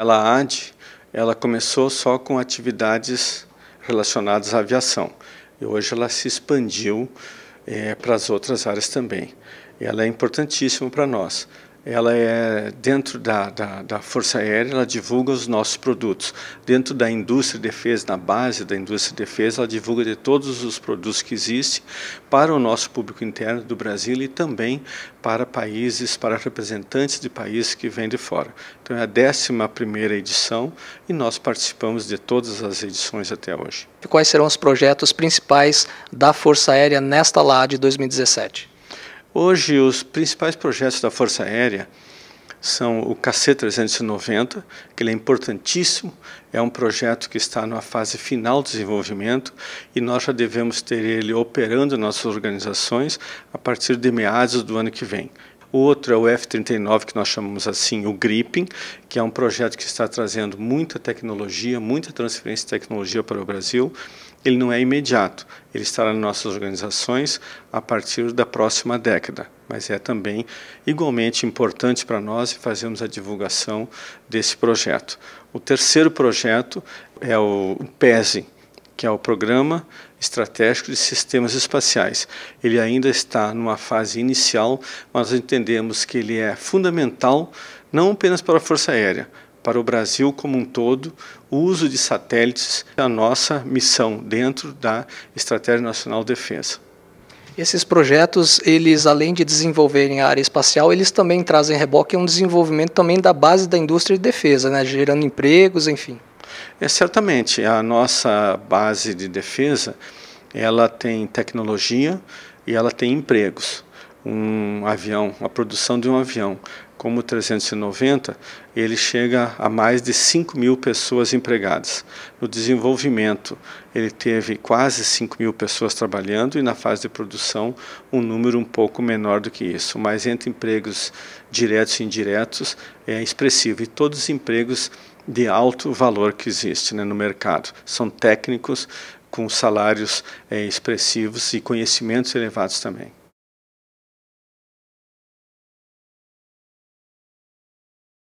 Ela AD, ela começou só com atividades relacionadas à aviação e hoje ela se expandiu é, para as outras áreas também. Ela é importantíssima para nós ela é dentro da, da, da, Força Aérea, ela divulga os nossos produtos. Dentro da indústria de defesa, na base da indústria de defesa, ela divulga de todos os produtos que existem para o nosso público interno do Brasil e também para países, para representantes de países que vêm de fora. Então é a 11 primeira edição e nós participamos de todas as edições até hoje. E quais serão os projetos principais da Força Aérea nesta LAD 2017? Hoje, os principais projetos da Força Aérea são o KC-390, que ele é importantíssimo, é um projeto que está na fase final do desenvolvimento e nós já devemos ter ele operando em nossas organizações a partir de meados do ano que vem. O outro é o F-39, que nós chamamos assim o Gripping, que é um projeto que está trazendo muita tecnologia, muita transferência de tecnologia para o Brasil. Ele não é imediato, ele estará em nossas organizações a partir da próxima década, mas é também igualmente importante para nós e fazemos a divulgação desse projeto. O terceiro projeto é o PESE, que é o Programa Estratégico de Sistemas Espaciais. Ele ainda está numa fase inicial, mas nós entendemos que ele é fundamental não apenas para a Força Aérea, para o Brasil como um todo, o uso de satélites é a nossa missão dentro da Estratégia Nacional de Defesa. Esses projetos, eles além de desenvolverem a área espacial, eles também trazem reboque um desenvolvimento também da base da indústria de defesa, né, gerando empregos, enfim. É, certamente, a nossa base de defesa, ela tem tecnologia e ela tem empregos um avião, a produção de um avião, como o 390, ele chega a mais de 5 mil pessoas empregadas. No desenvolvimento, ele teve quase 5 mil pessoas trabalhando e na fase de produção, um número um pouco menor do que isso. Mas entre empregos diretos e indiretos, é expressivo. E todos os empregos de alto valor que existe né, no mercado são técnicos com salários é, expressivos e conhecimentos elevados também.